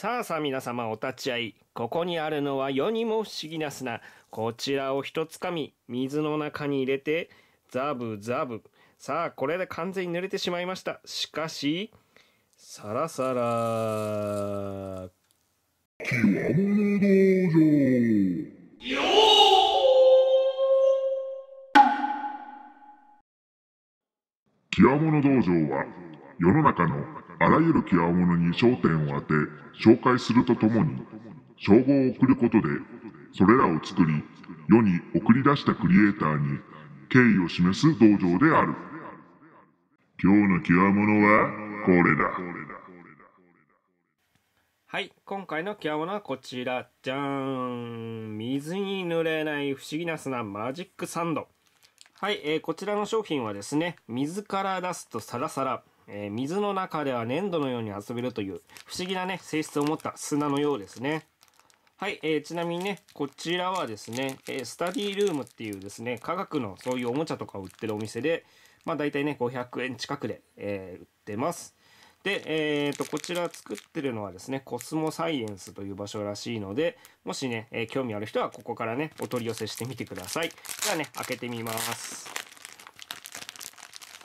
さあさあ皆様お立ち会い。ここにあるのは世にも不思議な砂。こちらを一つかみ、水の中に入れて、ザブザブ。さあ、これで完全に濡れてしまいました。しかし、さらさら。極物道場極物道場は世の中のあらゆるものに焦点を当て紹介するとともに称号を送ることでそれらを作り世に送り出したクリエイターに敬意を示す道場である今日のものはこれだはい今回のものはこちらじゃーん水に濡れない不思議な砂マジックサンドはい、えー、こちらの商品はですね水から出すとサラサラえー、水の中では粘土のように遊べるという不思議なね、性質を持った砂のようですね。はい、えー、ちなみにね、こちらはですね、えー、スタディルームっていうですね、科学のそういうおもちゃとかを売ってるお店で、まあ大体ね、500円近くで、えー、売ってます。で、えっ、ー、と、こちら作ってるのはですね、コスモサイエンスという場所らしいので、もしね、えー、興味ある人はここからね、お取り寄せしてみてください。じゃあね、開けてみます。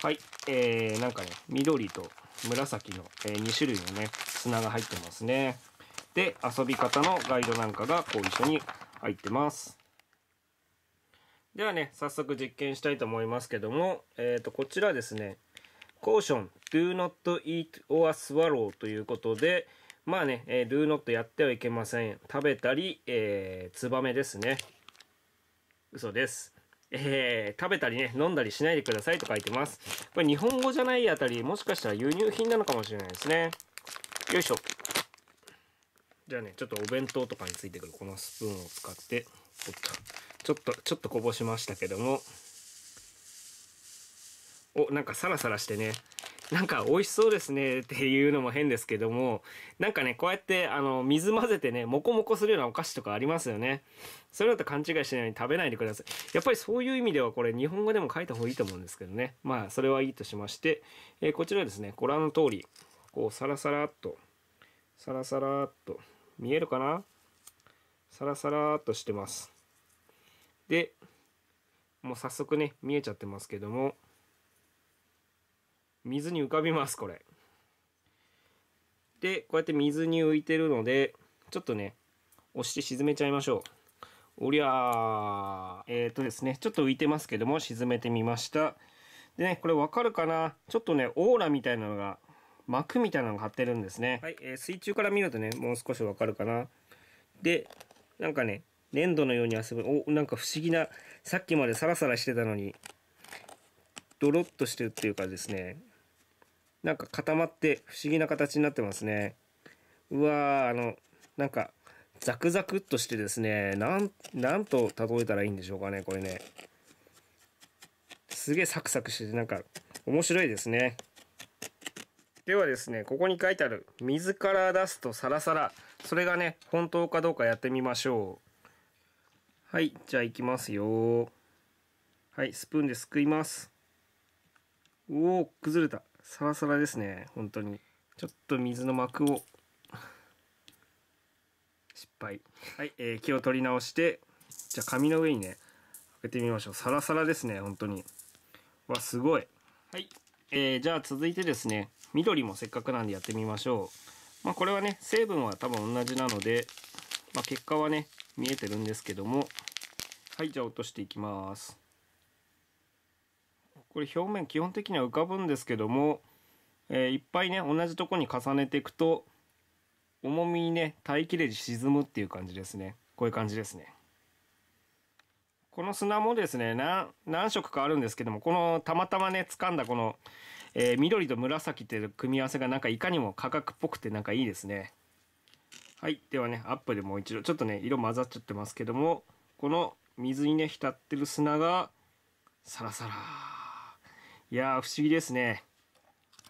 はい。えー、なんかね、緑と紫の、えー、2種類のね、砂が入ってますね。で、遊び方のガイドなんかがこう一緒に入ってます。ではね、早速実験したいと思いますけども、えー、と、こちらですね、コーション do not eat or swallow ということで、まあね、えー、do not やってはいけません。食べたり、えー、ツバメですね。嘘です。えー、食べたりね、飲んだりしないでくださいと書いてます。これ日本語じゃないあたり、もしかしたら輸入品なのかもしれないですね。よいしょ。じゃあね、ちょっとお弁当とかについてくるこのスプーンを使って、っと、ちょっと、ちょっとこぼしましたけども、お、なんかサラサラしてね、なんか美味しそうですねっていうのも変ですけども、なんかね、こうやってあの、水混ぜてね、モコモコするようなお菓子とかありますよね。それだと勘違いしないように食べないでください。やっぱりそういう意味ではこれ日本語でも書いた方がいいと思うんですけどね。まあ、それはいいとしまして、えー、こちらですね、ご覧の通り、こう、サラサラっと、サラサラっと、見えるかなサラサラっとしてます。で、もう早速ね、見えちゃってますけども、水に浮かびますこれでこうやって水に浮いてるのでちょっとね押して沈めちゃいましょうおりゃーえっ、ー、とですねちょっと浮いてますけども沈めてみましたでねこれわかるかなちょっとねオーラみたいなのが膜みたいなのが張ってるんですねはい、えー、水中から見るとねもう少しわかるかなでなんかね粘土のように遊ぶおなんか不思議なさっきまでサラサラしてたのにドロッとしてるっていうかですねなんか固まって不思議な形になってますね。うわー、あの、なんか、ザクザクっとしてですね、なん、なんと例えたらいいんでしょうかね、これね。すげえサクサクしてて、なんか、面白いですね。ではですね、ここに書いてある、水から出すとサラサラ。それがね、本当かどうかやってみましょう。はい、じゃあいきますよ。はい、スプーンですくいます。おお、崩れた。サラサラですね本当にちょっと水の膜を 失敗はい、えー、気を取り直してじゃあ紙の上にね開けてみましょうサラサラですね本当にわすごいはい、えー、じゃあ続いてですね緑もせっかくなんでやってみましょうまあこれはね成分は多分同じなので、まあ、結果はね見えてるんですけどもはいじゃあ落としていきますこれ表面基本的には浮かぶんですけども、えー、いっぱいね同じとこに重ねていくと重みにね耐え切れで沈むっていう感じですねこういう感じですねこの砂もですね何何色かあるんですけどもこのたまたまね掴んだこの、えー、緑と紫っていう組み合わせがなんかいかにも価格っぽくてなんかいいですねはいではねアップでもう一度ちょっとね色混ざっちゃってますけどもこの水にね浸ってる砂がサラサラいやー、不思議ですね。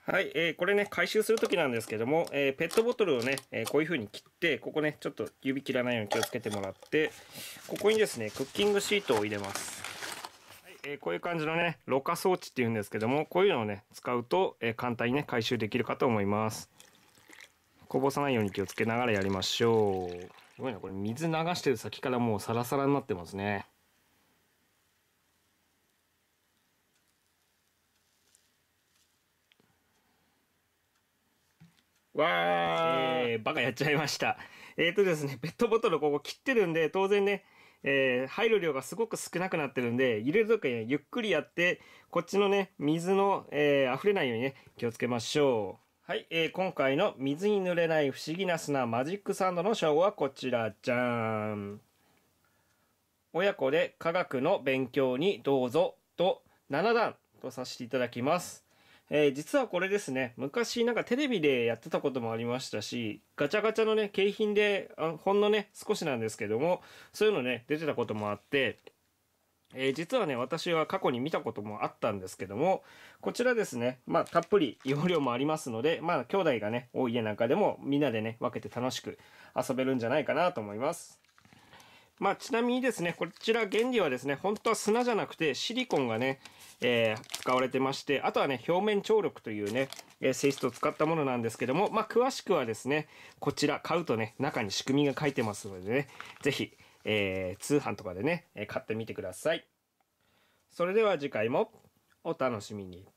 はい、えー、これね、回収する時なんですけども、えー、ペットボトルをね、えー、こういう風に切って、ここね、ちょっと指切らないように気をつけてもらって、ここにですね、クッキングシートを入れます。はい、えー、こういう感じのね、ろ過装置っていうんですけども、こういうのをね、使うと、え簡単にね、回収できるかと思います。こぼさないように気をつけながらやりましょう。すごいな、これ水流してる先からもうサラサラになってますね。わー、えー、バカやっちゃいました。えっ、ー、とですね、ペットボトルここ切ってるんで、当然ね、えー、入る量がすごく少なくなってるんで、入れるときに、ね、ゆっくりやって、こっちのね、水の、えー、溢れないようにね、気をつけましょう。はい、えー、今回の水に濡れない不思議な砂マジックサンドのショーはこちらじゃーん。親子で科学の勉強にどうぞと7段とさせていただきます。えー、実はこれですね、昔なんかテレビでやってたこともありましたし、ガチャガチャのね、景品で、ほんのね、少しなんですけども、そういうのね、出てたこともあって、えー、実はね、私は過去に見たこともあったんですけども、こちらですね、まあ、たっぷり容量もありますので、まあ、兄弟がね、多い家なんかでもみんなでね、分けて楽しく遊べるんじゃないかなと思います。まあ、ちなみにですね、こちら原理はですね、本当は砂じゃなくてシリコンがね、えー、使われてまして、あとはね、表面張力というね、えー、性質を使ったものなんですけども、まあ、詳しくはですね、こちら買うとね、中に仕組みが書いてますのでね、ぜひ、えー、通販とかでね、買ってみてください。それでは次回もお楽しみに。